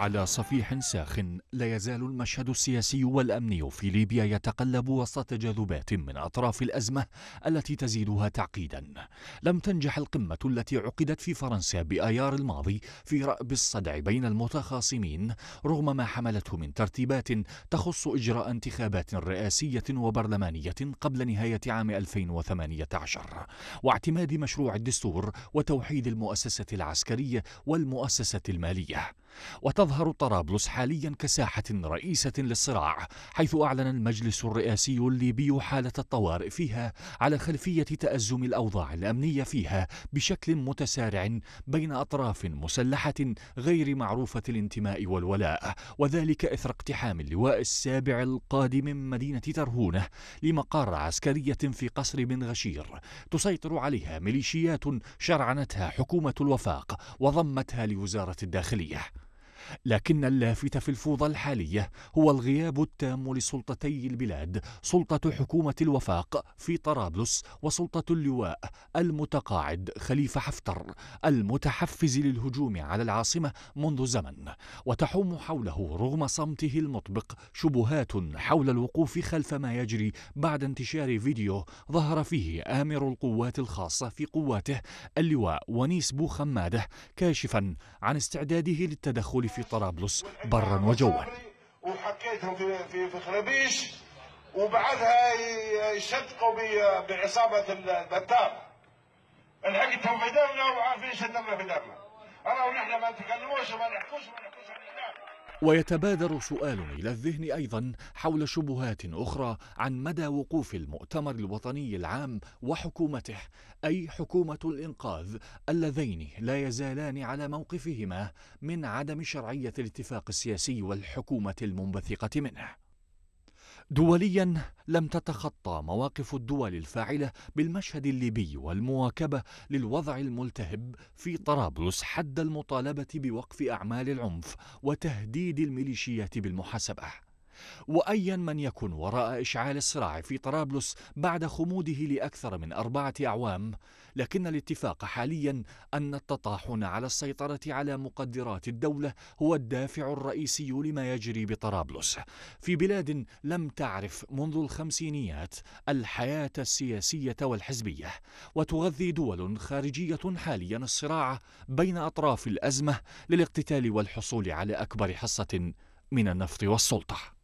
على صفيح ساخن لا يزال المشهد السياسي والامني في ليبيا يتقلب وسط تجاذبات من اطراف الازمه التي تزيدها تعقيدا لم تنجح القمه التي عقدت في فرنسا بايار الماضي في رأب الصدع بين المتخاصمين رغم ما حملته من ترتيبات تخص اجراء انتخابات رئاسيه وبرلمانيه قبل نهايه عام 2018 واعتماد مشروع الدستور وتوحيد المؤسسه العسكريه والمؤسسه الماليه وتظهر طرابلس حاليا كساحة رئيسة للصراع حيث أعلن المجلس الرئاسي الليبي حالة الطوارئ فيها على خلفية تأزم الأوضاع الأمنية فيها بشكل متسارع بين أطراف مسلحة غير معروفة الانتماء والولاء وذلك إثر اقتحام اللواء السابع القادم من مدينة ترهونة لمقر عسكرية في قصر بن غشير تسيطر عليها ميليشيات شرعنتها حكومة الوفاق وضمتها لوزارة الداخلية لكن اللافت في الفوضى الحالية هو الغياب التام لسلطتي البلاد سلطة حكومة الوفاق في طرابلس وسلطة اللواء المتقاعد خليفة حفتر المتحفز للهجوم على العاصمة منذ زمن وتحوم حوله رغم صمته المطبق شبهات حول الوقوف خلف ما يجري بعد انتشار فيديو ظهر فيه آمر القوات الخاصة في قواته اللواء ونيس بوخماده كاشفا عن استعداده للتدخل في طرابلس برا وجوا وحكيتهم في في في خرابيش وبعدها يشتقوا بعصابه البتار لحقتهم في دمنا وعارفين شدمنا في دمنا انا ونحن ما نتكلموش وما نحكوش وما نحكوش عن الإعلام ويتبادر سؤال إلى الذهن أيضا حول شبهات أخرى عن مدى وقوف المؤتمر الوطني العام وحكومته أي حكومة الإنقاذ اللذين لا يزالان على موقفهما من عدم شرعية الاتفاق السياسي والحكومة المنبثقة منه دوليا لم تتخطى مواقف الدول الفاعله بالمشهد الليبي والمواكبه للوضع الملتهب في طرابلس حد المطالبه بوقف اعمال العنف وتهديد الميليشيات بالمحاسبه وأيا من يكن وراء إشعال الصراع في طرابلس بعد خموده لأكثر من أربعة أعوام لكن الاتفاق حاليا أن التطاحن على السيطرة على مقدرات الدولة هو الدافع الرئيسي لما يجري بطرابلس في بلاد لم تعرف منذ الخمسينيات الحياة السياسية والحزبية وتغذي دول خارجية حاليا الصراع بين أطراف الأزمة للاقتتال والحصول على أكبر حصة من النفط والسلطه